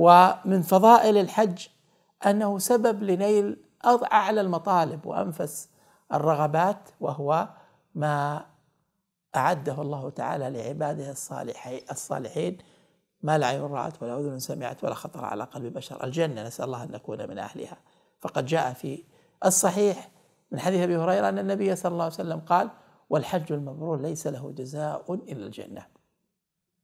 ومن فضائل الحج انه سبب لنيل اعلى المطالب وانفس الرغبات وهو ما اعده الله تعالى لعباده الصالحين ما لا عين رأت ولا أذن سمعت ولا خطر على قلب بشر الجنة نسأل الله أن نكون من أهلها فقد جاء في الصحيح من حديث أبي هريرة أن النبي صلى الله عليه وسلم قال والحج المبرور ليس له جزاء إلا الجنة